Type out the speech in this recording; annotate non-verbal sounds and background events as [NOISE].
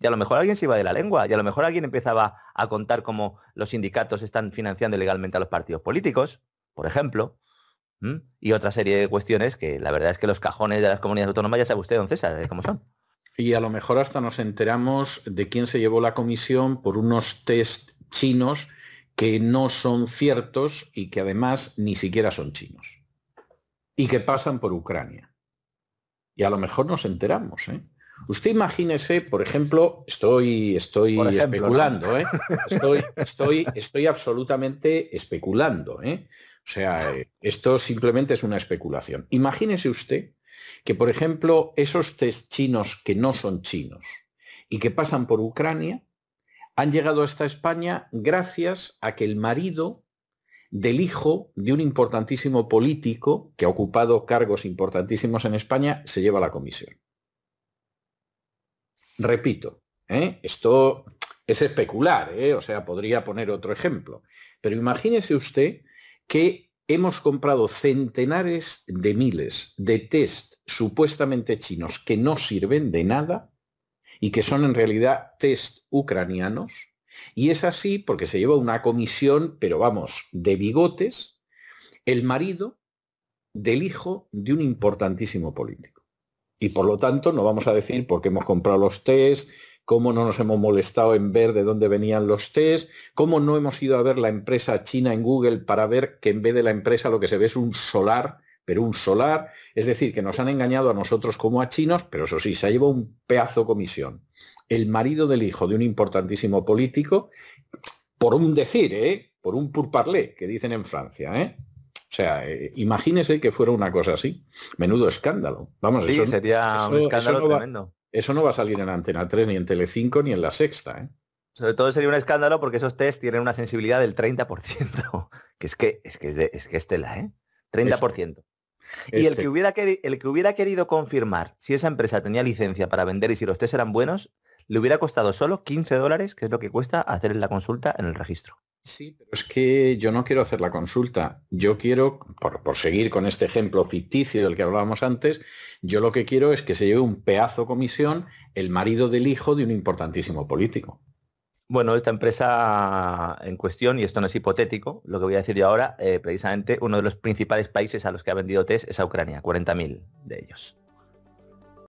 y a lo mejor alguien se iba de la lengua, y a lo mejor alguien empezaba a contar cómo los sindicatos están financiando ilegalmente a los partidos políticos, por ejemplo, y otra serie de cuestiones que la verdad es que los cajones de las comunidades autónomas ya sabe usted, don César, cómo son. Y a lo mejor hasta nos enteramos de quién se llevó la comisión por unos test chinos que no son ciertos y que además ni siquiera son chinos. Y que pasan por Ucrania. Y a lo mejor nos enteramos, ¿eh? Usted imagínese, por ejemplo, estoy, estoy especulando, ¿eh? [LAUGHS] estoy, estoy, absolutamente especulando. ¿eh? O sea, esto simplemente es una especulación. Imagínese usted que, por ejemplo, esos test chinos que no son chinos y que pasan por Ucrania han llegado hasta España gracias a que el marido del hijo de un importantísimo político que ha ocupado cargos importantísimos en España se lleva a la comisión. Repito, ¿eh? esto es especular, ¿eh? o sea, podría poner otro ejemplo, pero imagínese usted que hemos comprado centenares de miles de test supuestamente chinos que no sirven de nada y que son en realidad test ucranianos, y es así porque se lleva una comisión, pero vamos, de bigotes, el marido del hijo de un importantísimo político y por lo tanto no vamos a decir por qué hemos comprado los test, cómo no nos hemos molestado en ver de dónde venían los test, cómo no hemos ido a ver la empresa china en Google para ver que en vez de la empresa lo que se ve es un solar, pero un solar, es decir, que nos han engañado a nosotros como a chinos, pero eso sí, se ha llevado un pedazo comisión. El marido del hijo de un importantísimo político, por un decir, ¿eh? por un purparlé, que dicen en Francia, ¿eh? O sea, eh, imagínese que fuera una cosa así. Menudo escándalo. Vamos, a eso, sería un escándalo no tremendo. Va, eso no va a salir en Antena 3, ni en Tele5, ni en La Sexta. ¿eh? Sobre todo sería un escándalo porque esos test tienen una sensibilidad del 30%, [LAUGHS] que es que es, que es, ¿eh? 30%. Y el, este que hubiera querido, el que hubiera querido confirmar si esa empresa tenía licencia para vender y si los test eran buenos, le hubiera costado solo 15 dólares, que es lo que cuesta hacer la consulta en el registro. Sí, pero es que yo no quiero hacer la consulta. Yo quiero, por, seguir con este ejemplo ficticio del que hablábamos antes, yo lo que quiero es que se lleve un pedazo comisión el marido del hijo de un importantísimo político. Bueno, esta empresa en cuestión, y esto no es hipotético, lo que voy a decir yo ahora, eh, precisamente uno de los principales países a los que ha vendido test e es a Ucrania, 40.000 de ellos.